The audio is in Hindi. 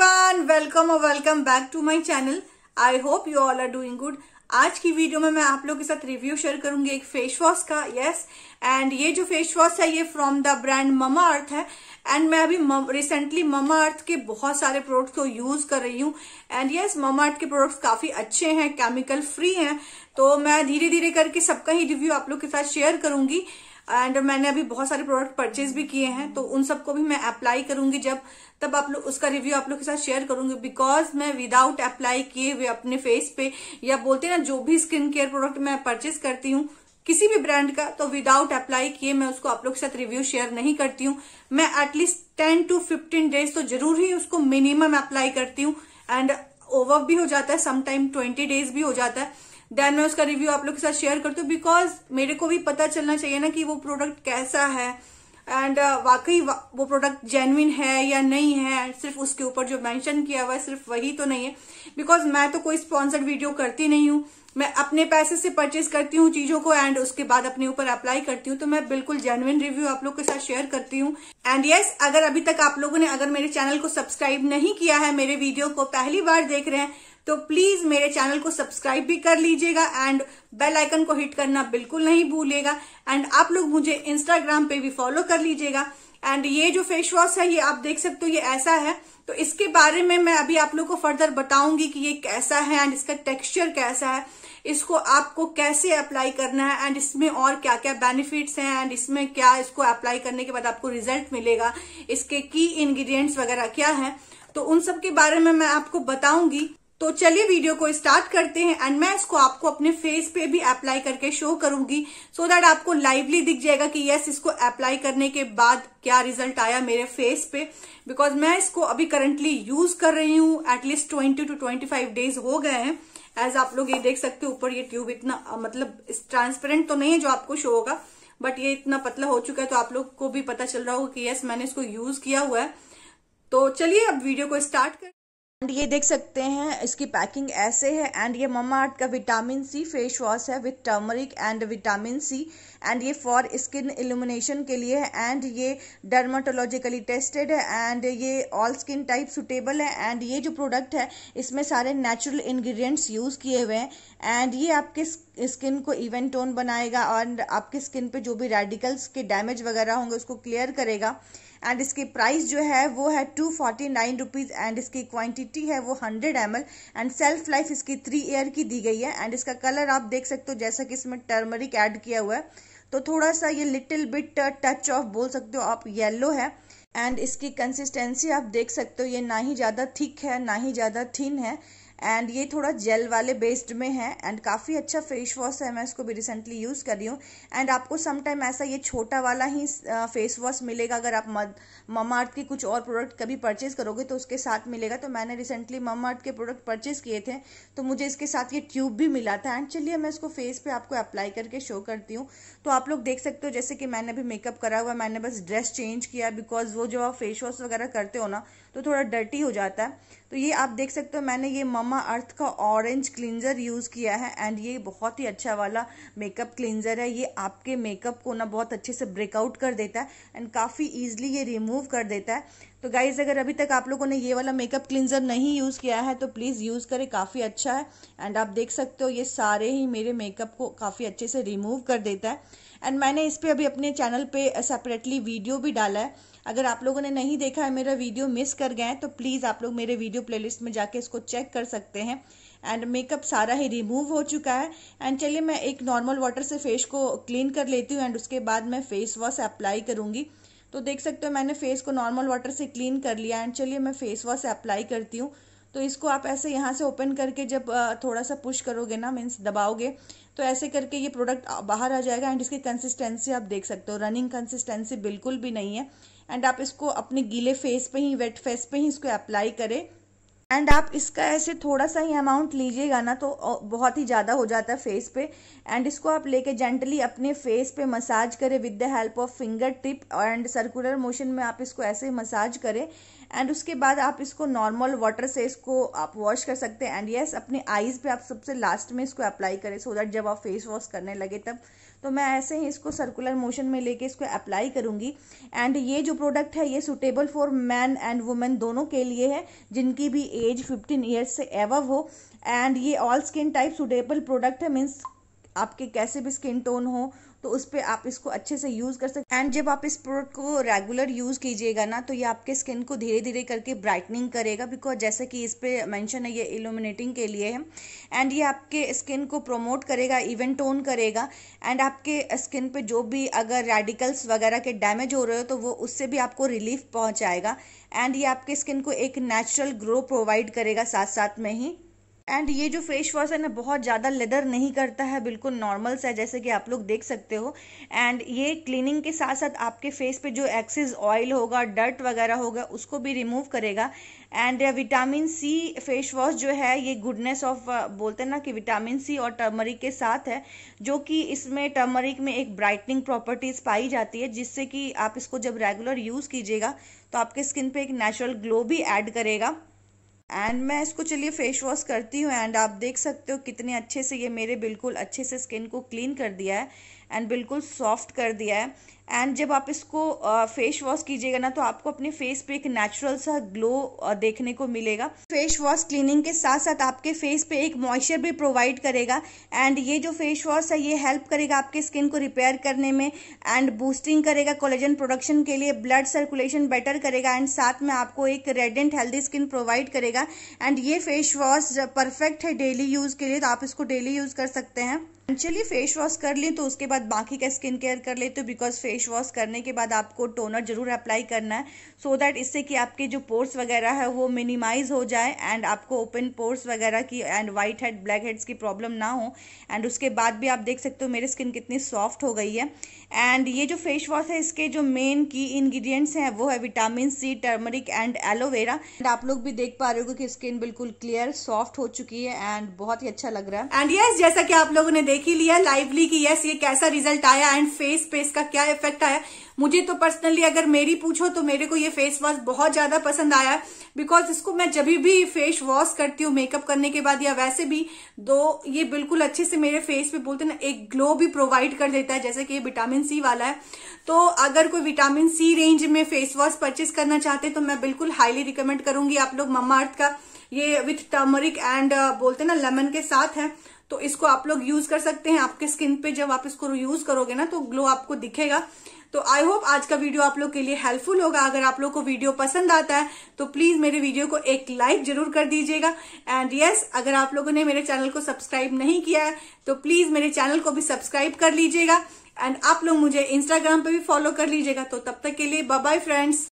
एवरीवन वेलकम और welcome back to my channel I hope you all are doing good आज की वीडियो में मैं आप लोगों के साथ रिव्यू शेयर करूंगी एक फेस वॉश का यस एंड ये जो फेस वॉश है ये from the brand Mamaearth है एंड मैं अभी रिसेंटली ममा अर्थ के बहुत सारे प्रोडक्ट्स को यूज कर रही हूँ एंड यस ममा अर्थ के प्रोडक्ट्स काफी अच्छे हैं केमिकल फ्री हैं तो मैं धीरे धीरे करके सबका ही रिव्यू आप लोग के साथ शेयर करूंगी एंड मैंने अभी बहुत सारे प्रोडक्ट परचेज भी किए हैं तो उन सबको भी मैं अप्लाई करूंगी जब तब आप लोग उसका रिव्यू आप लोग के साथ शेयर करूंगी बिकॉज मैं विदाउट अप्लाई किए हुए अपने फेस पे या बोलते हैं ना जो भी स्किन केयर प्रोडक्ट मैं परचेज करती हूँ किसी भी ब्रांड का तो विदाउट अप्लाई किए मैं उसको आप लोग के साथ रिव्यू शेयर नहीं करती हूँ मैं at least ten to fifteen days तो जरूर ही उसको मिनिमम अप्लाई करती हूँ एंड ओवर भी हो जाता है समटाइम ट्वेंटी डेज भी हो जाता है देन मैं उसका रिव्यू आप लोग के साथ शेयर करती हूँ बिकॉज मेरे को भी पता चलना चाहिए ना कि वो प्रोडक्ट कैसा है एंड uh, वाकई वा, वो प्रोडक्ट जेन्युन है या नहीं है सिर्फ उसके ऊपर जो मेंशन किया हुआ है सिर्फ वही तो नहीं है बिकॉज मैं तो कोई स्पॉन्सर्ड वीडियो करती नहीं हूँ मैं अपने पैसे से परचेज करती हूँ चीजों को एंड उसके बाद अपने ऊपर अप्लाई करती हूँ तो मैं बिल्कुल जेन्युन रिव्यू आप लोग के साथ शेयर करती हूँ एंड यस अगर अभी तक आप लोगों ने अगर मेरे चैनल को सब्सक्राइब नहीं किया है मेरे वीडियो को पहली बार देख रहे हैं तो प्लीज मेरे चैनल को सब्सक्राइब भी कर लीजिएगा एंड बेल आइकन को हिट करना बिल्कुल नहीं भूलिएगा एंड आप लोग मुझे इंस्टाग्राम पे भी फॉलो कर लीजिएगा एंड ये जो फेस वॉश है ये आप देख सकते हो ये ऐसा है तो इसके बारे में मैं अभी आप लोग को फर्दर बताऊंगी कि ये कैसा है एंड इसका टेक्सचर कैसा है इसको आपको कैसे अप्लाई करना है एंड इसमें और क्या क्या बेनिफिट्स हैं एंड इसमें क्या इसको अप्लाई करने के बाद आपको रिजल्ट मिलेगा इसके की इंग्रेडिएंट्स वगैरह क्या है तो उन सब के बारे में मैं आपको बताऊंगी तो चलिए वीडियो को स्टार्ट करते हैं एंड मैं इसको आपको अपने फेस पे भी अप्लाई करके शो करूंगी सो so दैट आपको लाइवली दिख जाएगा कि यस इसको अप्लाई करने के बाद क्या रिजल्ट आया मेरे फेस पे बिकॉज मैं इसको अभी करंटली यूज कर रही हूँ at least twenty to twenty five days हो गए हैं एज आप लोग ये देख सकते हो ऊपर ये ट्यूब इतना मतलब ट्रांसपेरेंट तो नहीं है जो आपको शो होगा बट ये इतना पतला हो चुका है तो आप लोग को भी पता चल रहा होगा कि यस मैंने इसको यूज किया हुआ है तो चलिए अब वीडियो को स्टार्ट कर एंड ये देख सकते हैं इसकी पैकिंग ऐसे है एंड ये ममा आर्ट का विटामिन सी फेस वॉश है with turmeric and vitamin C and ये फॉर स्किन इल्यूमिनेशन के लिए है एंड ये डर्माटोलॉजिकली टेस्टेड है एंड ये ऑल स्किन टाइप सुटेबल है एंड ये जो प्रोडक्ट है इसमें सारे नेचुरल इन्ग्रीडियंट्स यूज़ किए हुए हैं एंड ये आपके स्किन को इवन टोन बनाएगा और आपके स्किन पे जो भी रेडिकल्स के डैमेज वगैरह होंगे उसको क्लियर करेगा एंड इसकी प्राइस जो है वो है two forty nine rupees and इसकी क्वांटिटी है वो hundred M L and self life इसकी थ्री ईयर की दी गई है एंड इसका कलर आप देख सकते हो जैसा कि इसमें टर्मरिक ऐड किया हुआ है तो थोड़ा सा ये लिटिल बिट टच ऑफ बोल सकते हो आप येलो है एंड इसकी कंसिस्टेंसी आप देख सकते हो ये ना ही ज़्यादा थिक है ना ही ज़्यादा थिन है एंड ये थोड़ा जेल वाले बेस्ड में है एंड काफ़ी अच्छा फेस वॉश है मैं इसको भी रिसेंटली यूज़ कर रही हूँ एंड आपको समटाइम ऐसा ये छोटा वाला ही फेस वॉश मिलेगा अगर आप ममा अर्थ के कुछ और प्रोडक्ट कभी परचेज करोगे तो उसके साथ मिलेगा तो मैंने रिसेंटली ममा अर्थ के प्रोडक्ट परचेज किए थे तो मुझे इसके साथ ये ट्यूब भी मिला था एंड चलिए मैं इसको फेस पे आपको अप्लाई करके शो करती हूँ तो आप लोग देख सकते हो जैसे कि मैंने अभी मेकअप करा हुआ मैंने बस ड्रेस चेंज किया बिकॉज वो जब आप फेस वॉश वगैरह करते हो ना तो थोड़ा डर्टी हो जाता है तो ये आप देख सकते हो मैंने ये ममा मामा अर्थ का ऑरेंज क्लिनजर यूज़ किया है एंड ये बहुत ही अच्छा वाला मेकअप क्लिनजर है ये आपके मेकअप को ना बहुत अच्छे से ब्रेकआउट कर देता है एंड काफ़ी ईजिली ये रिमूव कर देता है तो गाइज़ अगर अभी तक आप लोगों ने ये वाला मेकअप क्लिनजर नहीं यूज़ किया है तो प्लीज़ यूज़ करें काफ़ी अच्छा है एंड आप देख सकते हो ये सारे ही मेरे मेकअप को काफ़ी अच्छे से रिमूव कर देता है एंड मैंने इस पर अभी अपने चैनल पे सेपरेटली वीडियो भी डाला है अगर आप लोगों ने नहीं देखा है मेरा वीडियो मिस कर गए हैं तो प्लीज़ आप लोग मेरे वीडियो प्लेलिस्ट में जाके इसको चेक कर सकते हैं एंड मेकअप सारा ही रिमूव हो चुका है एंड चलिए मैं एक नॉर्मल वाटर से फेस को क्लीन कर लेती हूँ एंड उसके बाद मैं फेस वॉश अप्लाई करूँगी तो देख सकते हो मैंने फेस को नॉर्मल वाटर से क्लीन कर लिया एंड चलिए मैं फेस वॉश अप्लाई करती हूँ तो इसको आप ऐसे यहाँ से ओपन करके जब थोड़ा सा पुश करोगे ना मीन्स दबाओगे तो ऐसे करके ये प्रोडक्ट बाहर आ जाएगा एंड इसकी कंसिस्टेंसी आप देख सकते हो रनिंग कंसिस्टेंसी बिल्कुल भी नहीं है एंड आप इसको अपने गीले फेस पे ही वेट फेस पे ही इसको अप्लाई करें एंड आप इसका ऐसे थोड़ा सा ही अमाउंट लीजिएगा ना तो बहुत ही ज़्यादा हो जाता है फेस पे एंड इसको आप लेके जेंटली अपने फेस पे मसाज करें with the help of finger tip and circular motion में आप इसको ऐसे मसाज करें एंड उसके बाद आप इसको नॉर्मल वाटर से इसको आप वॉश कर सकते हैं एंड यस अपने आईज़ पे आप सबसे लास्ट में इसको अप्लाई करें सो so दैट जब आप फेस वॉश करने लगे तब तो मैं ऐसे ही इसको सर्कुलर मोशन में लेके इसको अप्लाई करूँगी एंड ये जो प्रोडक्ट है ये suitable for man and women दोनों के लिए है जिनकी भी एज फिफ्टीन ईयर्स से एवव हो एंड ये all skin type suitable product है मीन्स आपके कैसे भी स्किन टोन हो तो उस पर आप इसको अच्छे से यूज़ कर सकते एंड जब आप इस प्रोडक्ट को रेगुलर यूज़ कीजिएगा ना तो ये आपके स्किन को धीरे धीरे करके ब्राइटनिंग करेगा बिकॉज जैसे कि इस पर मैंशन है ये इल्यूमिनेटिंग के लिए है एंड ये आपके स्किन को प्रोमोट करेगा इवन टोन करेगा एंड आपके स्किन पे जो भी अगर रेडिकल्स वगैरह के डैमेज हो रहे हो तो वो उससे भी आपको रिलीफ पहुंचाएगा एंड ये आपके स्किन को एक नेचुरल ग्रो प्रोवाइड करेगा साथ साथ में ही एंड ये जो फेस वॉश है ना बहुत ज़्यादा लेदर नहीं करता है बिल्कुल नॉर्मल सा जैसे कि आप लोग देख सकते हो एंड ये क्लीनिंग के साथ साथ आपके फेस पे जो एक्सेस ऑयल होगा डर्ट वगैरह होगा उसको भी रिमूव करेगा and vitamin C face wash जो है ये गुडनेस ऑफ बोलते हैं ना कि विटामिन सी और टर्मरिक के साथ है जो कि इसमें टर्मरिक में एक ब्राइटनिंग प्रॉपर्टीज पाई जाती है जिससे कि आप इसको जब रेगुलर यूज़ कीजिएगा तो आपके स्किन पे एक नेचुरल ग्लो भी ऐड करेगा एंड मैं इसको चलिए फेस वॉश करती हूँ एंड आप देख सकते हो कितने अच्छे से ये मेरे बिल्कुल अच्छे से स्किन को क्लीन कर दिया है एंड बिल्कुल सॉफ्ट कर दिया है एंड जब आप इसको फेस वॉश कीजिएगा ना तो आपको अपने फेस पे एक नेचुरल सा ग्लो देखने को मिलेगा फेस वॉश क्लीनिंग के साथ साथ आपके फेस पे एक मॉइस्चर भी प्रोवाइड करेगा एंड ये जो फेस वॉश है ये हेल्प करेगा आपके स्किन को रिपेयर करने में एंड बूस्टिंग करेगा कोलेजन प्रोडक्शन के लिए ब्लड सर्कुलेशन बेटर करेगा एंड साथ में आपको एक रेडेंट हेल्दी स्किन प्रोवाइड करेगा एंड ये फेस वॉश परफेक्ट है डेली यूज़ के लिए तो आप इसको डेली यूज़ कर सकते हैं चलिए फेस वॉश कर लें तो उसके बाद बाकी का स्किन केयर कर लेते तो बिकॉज फेस वॉश करने के बाद आपको टोनर जरूर अप्लाई करना है सो so दैट इससे कि आपके जो पोर्स वगैरह है वो मिनिमाइज हो जाए एंड आपको ओपन पोर्स वगैरह की and white head black heads की प्रॉब्लम ना हो एंड उसके बाद भी आप देख सकते हो मेरी स्किन कितनी सॉफ्ट हो गई है एंड ये जो फेस वॉश है इसके जो मेन की इन्ग्रीडियंट्स हैं वो है vitamin C turmeric and aloe vera and आप लोग भी देख पा रहे हो कि स्किन बिल्कुल क्लियर सॉफ्ट हो चुकी है एंड बहुत ही अच्छा लग रहा है एंड यस जैसा कि आप लोगों ने देख देख ही लिया लाइवली की यस ये कैसा रिजल्ट आया एंड फेस पे इसका क्या इफेक्ट आया मुझे तो पर्सनली अगर मेरी पूछो तो मेरे को ये फेस वॉश बहुत ज्यादा पसंद आया बिकॉज इसको मैं जब भी फेस वॉश करती हूँ मेकअप करने के बाद या वैसे भी दो ये बिल्कुल अच्छे से मेरे फेस पे बोलते ना एक ग्लो भी प्रोवाइड कर देता है जैसे कि ये विटामिन सी वाला है तो अगर कोई विटामिन सी रेंज में फेस वॉश परचेज करना चाहते तो मैं बिल्कुल हाईली रिकमेंड करूंगी आप लोग ममा अर्थ का ये विथ टर्मरिक एंड बोलते ना लेमन के साथ है तो इसको आप लोग यूज कर सकते हैं आपके स्किन पे जब आप इसको यूज करोगे ना तो ग्लो आपको दिखेगा तो आई होप आज का वीडियो आप लोग के लिए हेल्पफुल होगा अगर आप लोग को वीडियो पसंद आता है तो प्लीज मेरे वीडियो को एक लाइक जरूर कर दीजिएगा एंड यस yes, अगर आप लोगों ने मेरे चैनल को सब्सक्राइब नहीं किया है तो प्लीज मेरे चैनल को भी सब्सक्राइब कर लीजिएगा एंड आप लोग मुझे इंस्टाग्राम पर भी फॉलो कर लीजिएगा तो तब तक के लिए बाय बाय फ्रेंड्स